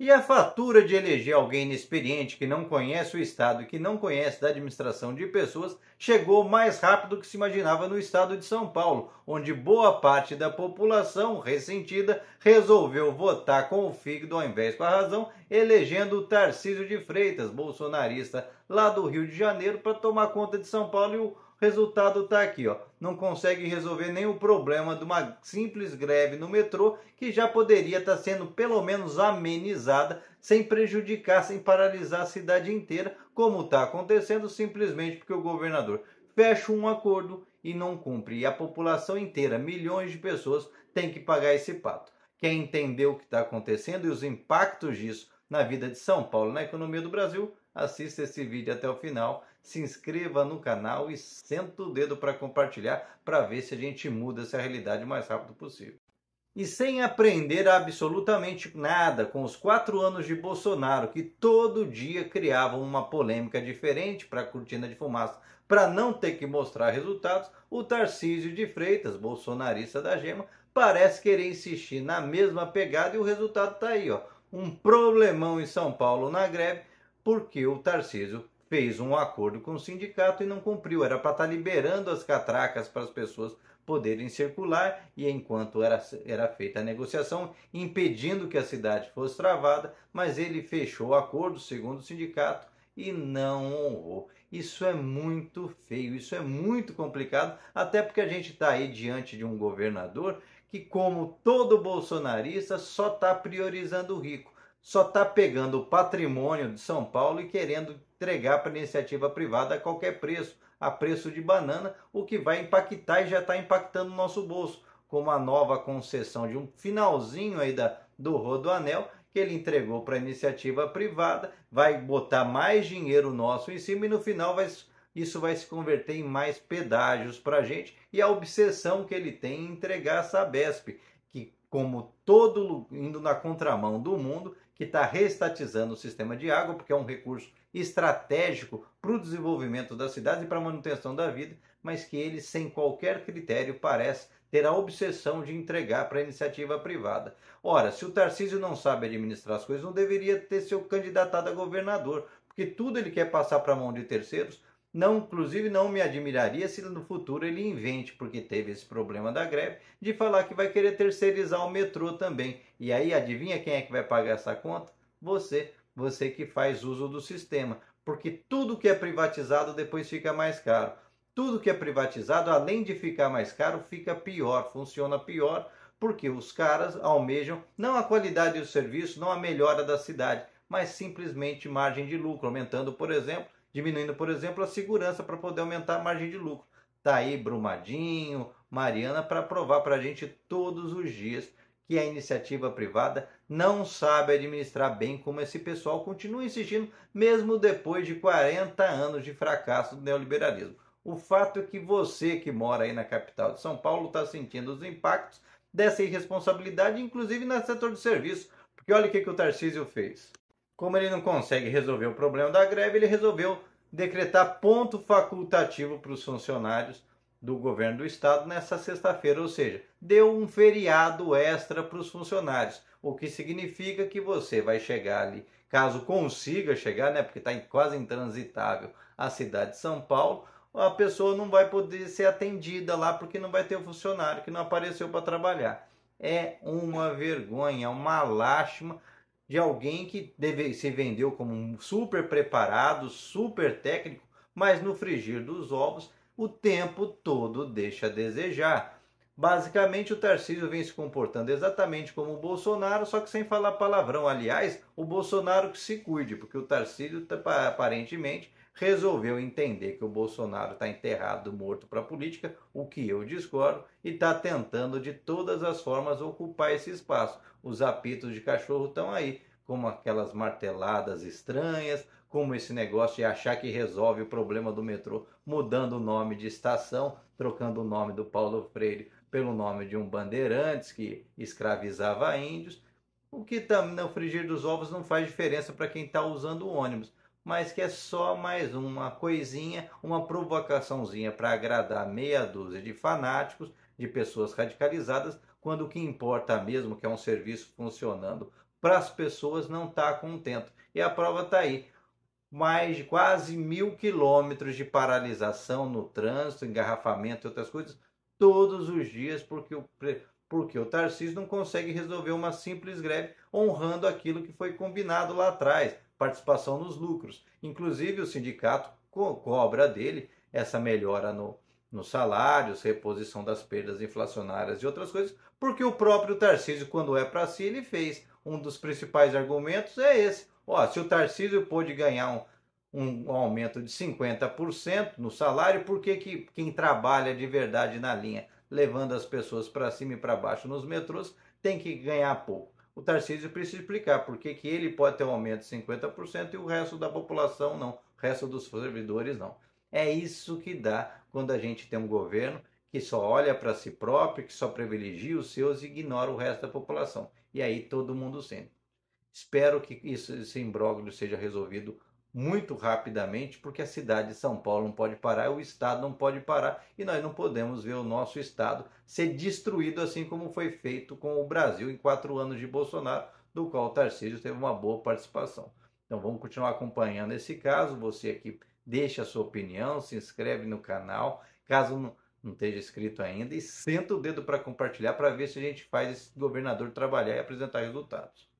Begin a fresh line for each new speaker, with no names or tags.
E a fatura de eleger alguém inexperiente que não conhece o Estado e que não conhece da administração de pessoas chegou mais rápido do que se imaginava no estado de São Paulo, onde boa parte da população ressentida resolveu votar com o fígado ao invés com a razão, elegendo o Tarcísio de Freitas, bolsonarista lá do Rio de Janeiro, para tomar conta de São Paulo e o resultado está aqui, ó. Não consegue resolver nem o problema de uma simples greve no metrô que já poderia estar tá sendo pelo menos amenizada, sem prejudicar, sem paralisar a cidade inteira, como está acontecendo simplesmente porque o governador fecha um acordo e não cumpre. E a população inteira, milhões de pessoas, tem que pagar esse pato. Quer entender o que está acontecendo e os impactos disso na vida de São Paulo, na economia do Brasil, assista esse vídeo até o final, se inscreva no canal e senta o dedo para compartilhar para ver se a gente muda essa realidade o mais rápido possível. E sem aprender absolutamente nada com os quatro anos de Bolsonaro, que todo dia criavam uma polêmica diferente para a cortina de fumaça, para não ter que mostrar resultados, o Tarcísio de Freitas, bolsonarista da Gema, parece querer insistir na mesma pegada e o resultado está aí, ó um problemão em São Paulo na greve, porque o Tarcísio fez um acordo com o sindicato e não cumpriu. Era para estar tá liberando as catracas para as pessoas poderem circular e enquanto era, era feita a negociação, impedindo que a cidade fosse travada, mas ele fechou o acordo, segundo o sindicato, e não honrou. Isso é muito feio, isso é muito complicado, até porque a gente está aí diante de um governador que, como todo bolsonarista, só está priorizando o rico, só está pegando o patrimônio de São Paulo e querendo entregar para iniciativa privada a qualquer preço, a preço de banana, o que vai impactar e já está impactando o nosso bolso, Com a nova concessão de um finalzinho aí da, do Rodoanel, que ele entregou para iniciativa privada, vai botar mais dinheiro nosso em cima e no final vai isso vai se converter em mais pedágios para a gente e a obsessão que ele tem em entregar essa Besp, que como todo indo na contramão do mundo, que está reestatizando o sistema de água, porque é um recurso estratégico para o desenvolvimento da cidade e para a manutenção da vida, mas que ele, sem qualquer critério, parece ter a obsessão de entregar para a iniciativa privada. Ora, se o Tarcísio não sabe administrar as coisas, não deveria ter seu candidatado a governador, porque tudo ele quer passar para a mão de terceiros, não, inclusive não me admiraria se no futuro ele invente, porque teve esse problema da greve, de falar que vai querer terceirizar o metrô também. E aí adivinha quem é que vai pagar essa conta? Você, você que faz uso do sistema, porque tudo que é privatizado depois fica mais caro. Tudo que é privatizado, além de ficar mais caro, fica pior, funciona pior, porque os caras almejam não a qualidade do serviço, não a melhora da cidade, mas simplesmente margem de lucro, aumentando, por exemplo, diminuindo, por exemplo, a segurança para poder aumentar a margem de lucro. Tá aí Brumadinho, Mariana, para provar para a gente todos os dias que a iniciativa privada não sabe administrar bem como esse pessoal continua insistindo, mesmo depois de 40 anos de fracasso do neoliberalismo. O fato é que você que mora aí na capital de São Paulo está sentindo os impactos dessa irresponsabilidade, inclusive no setor de serviço. Porque olha o que, que o Tarcísio fez. Como ele não consegue resolver o problema da greve, ele resolveu decretar ponto facultativo para os funcionários do governo do estado nessa sexta-feira, ou seja, deu um feriado extra para os funcionários, o que significa que você vai chegar ali, caso consiga chegar, né, porque está quase intransitável a cidade de São Paulo, a pessoa não vai poder ser atendida lá porque não vai ter o funcionário que não apareceu para trabalhar. É uma vergonha, é uma lástima de alguém que deve, se vendeu como um super preparado, super técnico, mas no frigir dos ovos o tempo todo deixa a desejar. Basicamente, o Tarcísio vem se comportando exatamente como o Bolsonaro, só que sem falar palavrão. Aliás, o Bolsonaro que se cuide, porque o Tarcísio tá, aparentemente resolveu entender que o Bolsonaro está enterrado morto para a política, o que eu discordo, e está tentando de todas as formas ocupar esse espaço. Os apitos de cachorro estão aí, como aquelas marteladas estranhas, como esse negócio de achar que resolve o problema do metrô mudando o nome de estação, trocando o nome do Paulo Freire pelo nome de um bandeirantes que escravizava índios. O que está no frigir dos ovos não faz diferença para quem está usando o ônibus mas que é só mais uma coisinha, uma provocaçãozinha para agradar meia dúzia de fanáticos, de pessoas radicalizadas, quando o que importa mesmo, que é um serviço funcionando para as pessoas, não está contento. E a prova está aí. Mais de quase mil quilômetros de paralisação no trânsito, engarrafamento e outras coisas, todos os dias, porque o, porque o Tarcísio não consegue resolver uma simples greve honrando aquilo que foi combinado lá atrás participação nos lucros. Inclusive, o sindicato co cobra dele essa melhora no, nos salários, reposição das perdas inflacionárias e outras coisas, porque o próprio Tarcísio, quando é para si, ele fez. Um dos principais argumentos é esse. Ó, se o Tarcísio pôde ganhar um, um aumento de 50% no salário, por que, que quem trabalha de verdade na linha, levando as pessoas para cima e para baixo nos metrôs, tem que ganhar pouco? o Tarcísio precisa explicar por que, ele pode ter um aumento de 50% e o resto da população não, o resto dos servidores não. É isso que dá quando a gente tem um governo que só olha para si próprio, que só privilegia os seus e ignora o resto da população. E aí todo mundo sente. Espero que isso, esse imbróglio seja resolvido muito rapidamente, porque a cidade de São Paulo não pode parar, o Estado não pode parar, e nós não podemos ver o nosso Estado ser destruído assim como foi feito com o Brasil em quatro anos de Bolsonaro, do qual o Tarcísio teve uma boa participação. Então vamos continuar acompanhando esse caso. Você aqui deixa a sua opinião, se inscreve no canal, caso não, não esteja inscrito ainda, e senta o dedo para compartilhar para ver se a gente faz esse governador trabalhar e apresentar resultados.